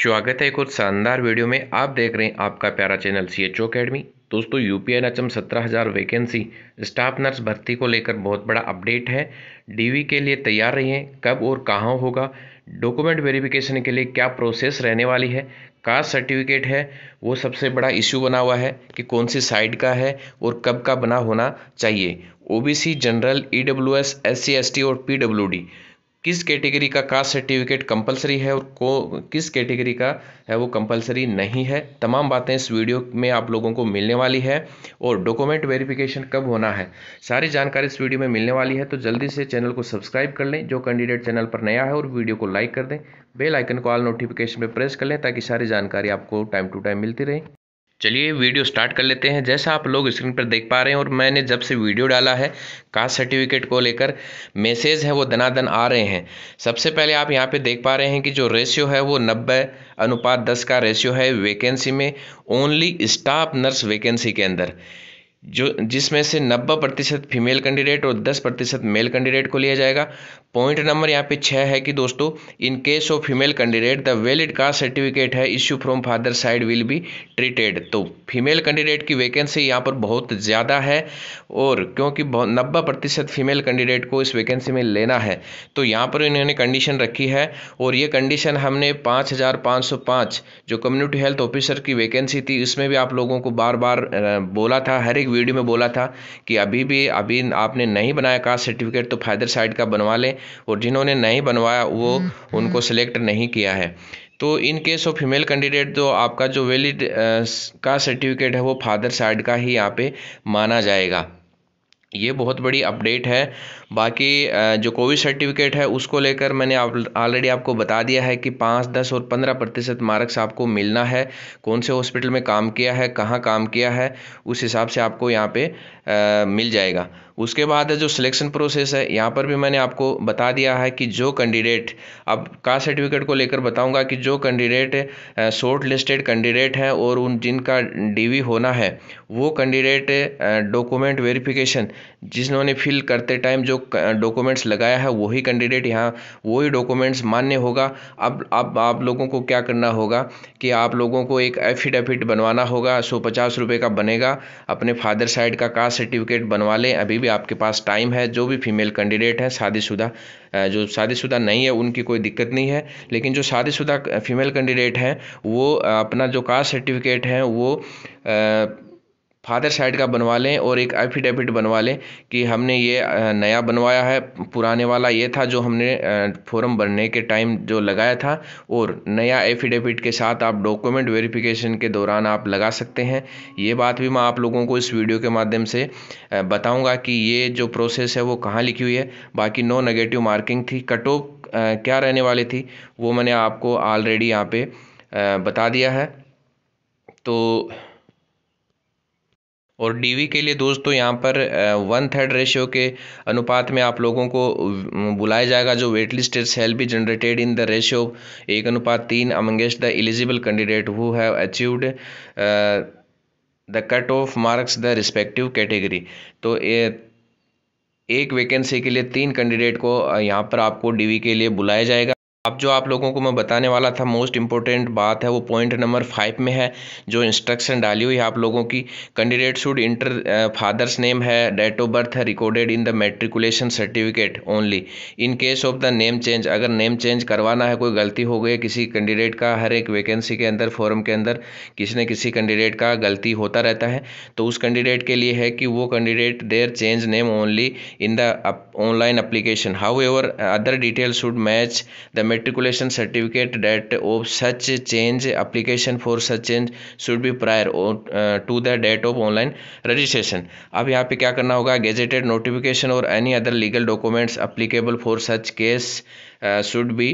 स्वागत है एक और शानदार वीडियो में आप देख रहे हैं आपका प्यारा channel C H O academy दोस्तों U P N H M सत्रह हज़ार वैकेंसी स्टाफ नर्स भर्ती को लेकर बहुत बड़ा अपडेट है डीवी के लिए तैयार रहिए कब और कहाँ होगा डॉक्यूमेंट वेरिफिकेशन के लिए क्या प्रोसेस रहने वाली है कास्ट सर्टिफिकेट है वो सबसे बड़ा इश्यू बना हुआ है कि कौन सी साइड का है और कब का बना होना चाहिए OBC general EWS SC ST और पीडब्ल्यूडी किस कैटेगरी का कास्ट सर्टिफिकेट कंपलसरी है और को किस कैटेगरी का है वो कंपलसरी नहीं है तमाम बातें इस वीडियो में आप लोगों को मिलने वाली है और डॉक्यूमेंट वेरिफिकेशन कब होना है सारी जानकारी इस वीडियो में मिलने वाली है तो जल्दी से चैनल को सब्सक्राइब कर लें जो कैंडिडेट चैनल पर नया है और वीडियो को लाइक कर दें बेल आइकन को ऑल नोटिफिकेशन पर प्रेस कर लें ताकि सारी जानकारी आपको टाइम टू टाइम मिलती रहे चलिए वीडियो स्टार्ट कर लेते हैं जैसा आप लोग स्क्रीन पर देख पा रहे हैं और मैंने जब से वीडियो डाला है कास्ट सर्टिफिकेट को लेकर मैसेज है वो धनाधन आ रहे हैं सबसे पहले आप यहाँ पे देख पा रहे हैं कि जो रेशियो है वो नब्बे अनुपात दस का रेशियो है वैकेंसी में ओनली स्टाफ नर्स वैकेंसी के अंदर जो जिसमें से नब्बे प्रतिशत फीमेल कैंडिडेट और दस प्रतिशत मेल कैंडिडेट को लिया जाएगा पॉइंट नंबर यहाँ पे छः है कि दोस्तों in case of female candidate the valid caste certificate है issue from father side will be treated तो फीमेल कैंडिडेट की वैकेंसी यहाँ पर बहुत ज़्यादा है और क्योंकि नब्बे प्रतिशत फीमेल कैंडिडेट को इस वैकेंसी में लेना है तो यहाँ पर इन्होंने कंडीशन रखी है और ये कंडीशन हमने पाँच हज़ार पाँच सौ पाँच जो कम्युनिटी हेल्थ ऑफिसर की वैकेंसी थी इसमें भी आप लोगों को बार बार बोला था हर एक वीडियो में बोला था कि अभी भी अभी आपने नहीं बनाया कास्ट सर्टिफिकेट तो फादर साइड का बनवा लें और जिन्होंने नहीं बनवाया वो हम्म, उनको सिलेक्ट हम्म। नहीं किया है तो in case of female candidate तो आपका जो वैलिड का सर्टिफिकेट है वो फादर साइड का ही यहाँ पे माना जाएगा ये बहुत बड़ी अपडेट है बाकी जो कोविड सर्टिफिकेट है उसको लेकर मैंने आप ऑलरेडी आपको बता दिया है कि पाँच दस और पंद्रह प्रतिशत मार्क्स आपको मिलना है कौन से हॉस्पिटल में काम किया है कहाँ काम किया है उस हिसाब से आपको यहाँ पे आ, मिल जाएगा उसके बाद है जो सिलेक्शन प्रोसेस है यहाँ पर भी मैंने आपको बता दिया है कि जो कैंडिडेट अब कास्ट सर्टिफिकेट को लेकर बताऊंगा कि जो कैंडिडेट शॉर्ट लिस्टेड कैंडिडेट हैं और उन जिनका डीवी होना है वो कैंडिडेट डॉक्यूमेंट वेरिफिकेशन जिन्होंने फिल करते टाइम जो डॉक्यूमेंट्स लगाया है वही कैंडिडेट यहाँ वही डॉक्यूमेंट्स मान्य होगा अब अब आप लोगों को क्या करना होगा कि आप लोगों को एक एफिडेविट बनवाना होगा सौ पचास रुपये का बनेगा अपने फादर साइड का कास्ट सर्टिफिकेट बनवा लें अभी भी भी आपके पास टाइम है जो भी फीमेल कैंडिडेट है शादीशुदा जो शादीशुदा नहीं है उनकी कोई दिक्कत नहीं है लेकिन जो शादीशुदा फीमेल कैंडिडेट हैं वो अपना जो कास्ट सर्टिफिकेट है वो फादर साइड का बनवा लें और एक एफिडेविट बनवा लें कि हमने ये नया बनवाया है पुराने वाला ये था जो हमने फॉर्म भरने के टाइम जो लगाया था और नया एफिडेविट के साथ आप डॉक्यूमेंट वेरिफिकेशन के दौरान आप लगा सकते हैं ये बात भी मैं आप लोगों को इस वीडियो के माध्यम से बताऊँगा कि ये जो प्रोसेस है वो कहाँ लिखी हुई है बाकी नो नेगेटिव मार्किंग थी कट ऑफ क्या रहने वाली थी वो मैंने आपको ऑलरेडी यहाँ पर बता दिया है तो और डीवी के लिए दोस्तों यहाँ पर वन थर्ड रेशियो के अनुपात में आप लोगों को बुलाया जाएगा जो wait listed shall be generated in the ratio एक अनुपात तीन amongst the eligible candidate who have achieved the cut off marks the respective category तो ए, एक वैकेंसी के लिए तीन कैंडिडेट को यहाँ पर आपको डीवी के लिए बुलाया जाएगा अब जो आप लोगों को मैं बताने वाला था मोस्ट इंपॉर्टेंट बात है वो पॉइंट नंबर फाइव में है जो इंस्ट्रक्शन डाली हुई है आप लोगों की candidate should enter father's name है डेट ऑफ बर्थ है recorded in the matriculation certificate only in case of the name change अगर नेम चेंज करवाना है कोई गलती हो गई किसी कैंडिडेट का हर एक वैकेंसी के अंदर फॉरम के अंदर किसी न किसी कैंडिडेट का गलती होता रहता है तो उस कैंडिडेट के लिए है कि वो candidate their change name only in the online application however other detail should match the matriculation certificate date of such change application for such change should be prior to the date of online registration अब यहाँ पे क्या करना होगा gazetted notification और any other legal documents applicable for such case should be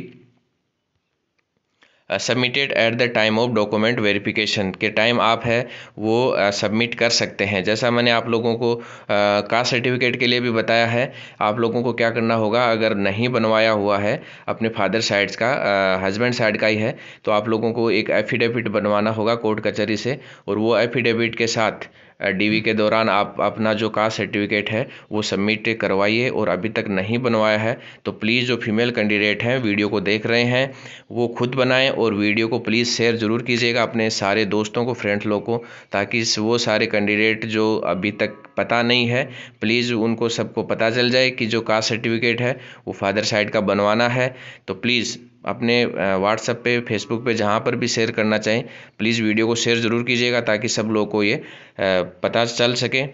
submitted at the time of document verification के time आप है वो सबमिट uh, कर सकते हैं जैसा मैंने आप लोगों को कास्ट uh, सर्टिफिकेट के लिए भी बताया है आप लोगों को क्या करना होगा अगर नहीं बनवाया हुआ है अपने फादर साइड्स का हस्बैंड uh, साइड का ही है तो आप लोगों को एक एफिडेविट बनवाना होगा कोर्ट कचहरी से और वो एफिडेविट के साथ डीवी के दौरान आप अपना जो कास्ट सर्टिफिकेट है वो सबमिट करवाइए और अभी तक नहीं बनवाया है तो प्लीज़ जो फीमेल कैंडिडेट हैं वीडियो को देख रहे हैं वो खुद बनाएं और वीडियो को प्लीज़ शेयर ज़रूर कीजिएगा अपने सारे दोस्तों को फ्रेंड लोग को ताकि वो सारे कैंडिडेट जो अभी तक पता नहीं है प्लीज़ उनको सबको पता चल जाए कि जो कास्ट सर्टिफिकेट है वो फादर साइड का बनवाना है तो प्लीज़ अपने व्हाट्सएप पे फेसबुक पे जहाँ पर भी शेयर करना चाहें प्लीज़ वीडियो को शेयर ज़रूर कीजिएगा ताकि सब लोगों को ये पता चल सके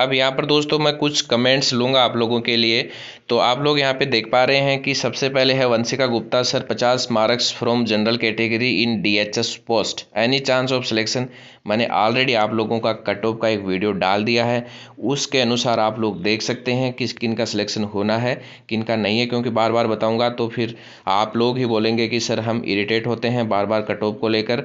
अब यहाँ पर दोस्तों मैं कुछ कमेंट्स लूँगा आप लोगों के लिए तो आप लोग यहाँ पे देख पा रहे हैं कि सबसे पहले है Vanshika Gupta sir 50 marks from general category in DHS post any chance of selection मैंने ऑलरेडी आप लोगों का कट ऑफ का एक वीडियो डाल दिया है उसके अनुसार आप लोग देख सकते हैं कि किन का सिलेक्शन होना है किन का नहीं है क्योंकि बार बार बताऊँगा तो फिर आप लोग ही बोलेंगे कि सर हम इरीटेट होते हैं बार बार कट ऑफ को लेकर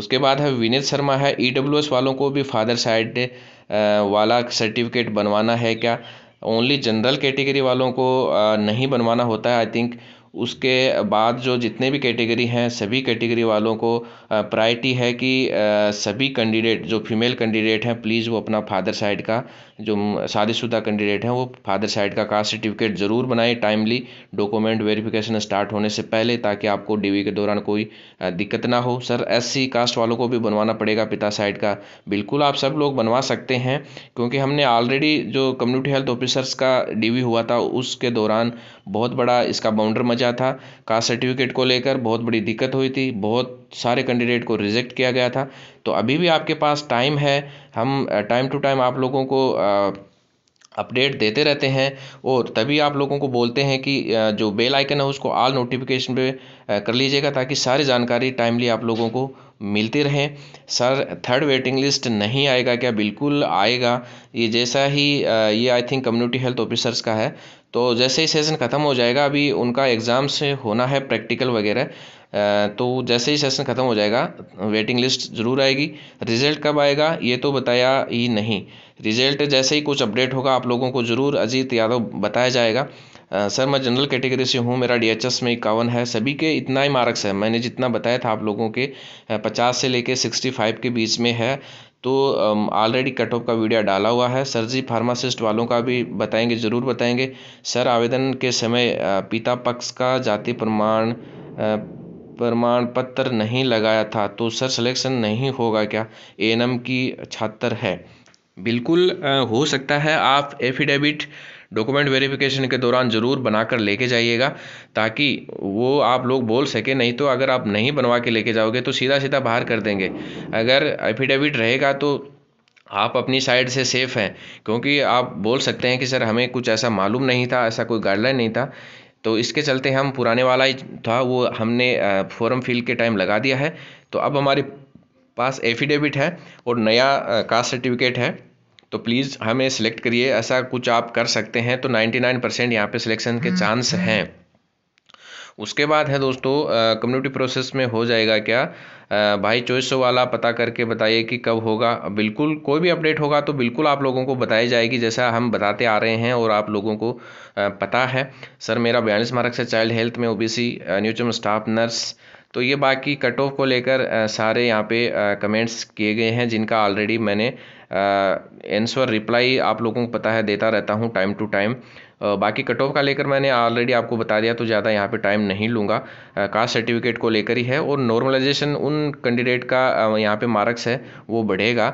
उसके बाद है विनीत शर्मा है ई e वालों को भी फादर साइड वाला सर्टिफिकेट बनवाना है क्या ओनली जनरल कैटेगरी वालों को नहीं बनवाना होता है आई थिंक उसके बाद जो जितने भी कैटेगरी हैं सभी कैटेगरी वालों को प्रायरिटी है कि सभी कैंडिडेट जो फीमेल कैंडिडेट हैं प्लीज़ वो अपना फादर साइड का जो शादीशुदा कैंडिडेट हैं वो फादर साइड का कास्ट सर्टिफिकेट ज़रूर बनाएं टाइमली डॉक्यूमेंट वेरिफिकेशन स्टार्ट होने से पहले ताकि आपको डीवी के दौरान कोई दिक्कत ना हो सर एस कास्ट वालों को भी बनवाना पड़ेगा पिता साइड का बिल्कुल आप सब लोग बनवा सकते हैं क्योंकि हमने ऑलरेडी जो कम्युनिटी हेल्थ ऑफिसर्स का डी हुआ था उसके दौरान बहुत बड़ा इसका बाउंडर मचा था कास्ट सर्टिफिकेट को लेकर बहुत बड़ी दिक्कत हुई थी बहुत सारे कैंडिडेट को रिजेक्ट किया गया था तो अभी भी आपके पास टाइम है हम टाइम टू टाइम आप लोगों को अपडेट uh, देते रहते हैं और तभी आप लोगों को बोलते हैं कि uh, जो बेल आइकन है उसको ऑल नोटिफिकेशन पे uh, कर लीजिएगा ताकि सारी जानकारी टाइमली आप लोगों को मिलती रहें सर थर्ड वेटिंग लिस्ट नहीं आएगा क्या बिल्कुल आएगा ये जैसा ही ये I think community health officers का है तो जैसे ही सेशन ख़त्म हो जाएगा अभी उनका एग्जाम्स होना है प्रैक्टिकल वगैरह तो जैसे ही सेशन ख़त्म हो जाएगा वेटिंग लिस्ट ज़रूर आएगी रिज़ल्ट कब आएगा ये तो बताया ही नहीं रिज़ल्ट जैसे ही कुछ अपडेट होगा आप लोगों को ज़रूर अजीत यादव बताया जाएगा आ, सर मैं जनरल कैटेगरी से हूँ मेरा डीएचएस में इक्यावन है सभी के इतना ही मार्क्स है मैंने जितना बताया था आप लोगों के पचास से लेके सिक्सटी फाइव के बीच में है तो ऑलरेडी कट ऑफ का वीडियो डाला हुआ है सर जी फार्मासिस्ट वालों का भी बताएंगे ज़रूर बताएंगे सर आवेदन के समय पिता पक्ष का जाति प्रमाण प्रमाण पत्र नहीं लगाया था तो सर सिलेक्शन नहीं होगा क्या ए की छात्र है बिल्कुल हो सकता है आप एफिडेविट डॉक्यूमेंट वेरिफिकेशन के दौरान ज़रूर बनाकर लेके जाइएगा ताकि वो आप लोग बोल सके नहीं तो अगर आप नहीं बनवा के लेके जाओगे तो सीधा सीधा बाहर कर देंगे अगर एफिडेविट रहेगा तो आप अपनी साइड से सेफ़ हैं क्योंकि आप बोल सकते हैं कि सर हमें कुछ ऐसा मालूम नहीं था ऐसा कोई गाइडलाइन नहीं था तो इसके चलते हम पुराने वाला ही था वो हमने फॉर्म फिल के टाइम लगा दिया है तो अब हमारे पास एफिडेविट है और नया कास्ट सर्टिफिकेट है तो प्लीज़ हमें सेलेक्ट करिए ऐसा कुछ आप कर सकते हैं तो 99 परसेंट यहाँ पर सिलेक्शन के चांस हम्म, हम्म। हैं उसके बाद है दोस्तों कम्युनिटी प्रोसेस में हो जाएगा क्या आ, भाई चॉइस वाला पता करके बताइए कि कब होगा बिल्कुल कोई भी अपडेट होगा तो बिल्कुल आप लोगों को बताई जाएगी जैसा हम बताते आ रहे हैं और आप लोगों को आ, पता है सर मेरा बयालीस मार्क से चाइल्ड हेल्थ में सी न्यूचम स्टाफ नर्स तो ये बाकी कट ऑफ को लेकर सारे यहाँ पे कमेंट्स किए गए हैं जिनका ऑलरेडी मैंने आंसर रिप्लाई आप लोगों को पता है देता रहता हूँ टाइम टू टाइम बाकी कट ऑफ का लेकर मैंने ऑलरेडी आपको बता दिया तो ज़्यादा यहाँ पे टाइम नहीं लूँगा कास्ट सर्टिफिकेट को लेकर ही है और नॉर्मलाइजेशन उन कैंडिडेट का यहाँ पे मार्क्स है वो बढ़ेगा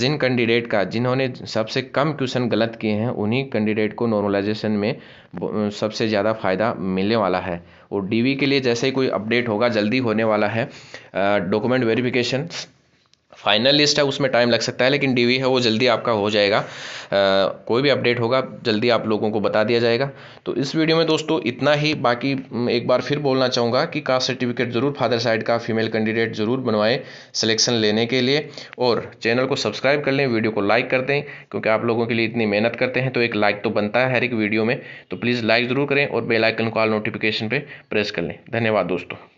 जिन कैंडिडेट का जिन्होंने सबसे कम क्वेश्चन गलत किए हैं उन्हीं कैंडिडेट को नॉर्मलाइजेशन में सबसे ज़्यादा फ़ायदा मिलने वाला है और डीवी के लिए जैसे ही कोई अपडेट होगा जल्दी होने वाला है डॉक्यूमेंट वेरिफिकेशन फाइनल लिस्ट है उसमें टाइम लग सकता है लेकिन डीवी है वो जल्दी आपका हो जाएगा आ, कोई भी अपडेट होगा जल्दी आप लोगों को बता दिया जाएगा तो इस वीडियो में दोस्तों इतना ही बाकी एक बार फिर बोलना चाहूँगा कि कास्ट सर्टिफिकेट ज़रूर फादर साइड का फीमेल कैंडिडेट ज़रूर बनवाएं सिलेक्शन लेने के लिए और चैनल को सब्सक्राइब कर लें वीडियो को लाइक कर दें क्योंकि आप लोगों के लिए इतनी मेहनत करते हैं तो एक लाइक तो बनता है हर एक वीडियो में तो प्लीज़ लाइक ज़रूर करें और बेलाइकन कॉल नोटिफिकेशन पर प्रेस कर लें धन्यवाद दोस्तों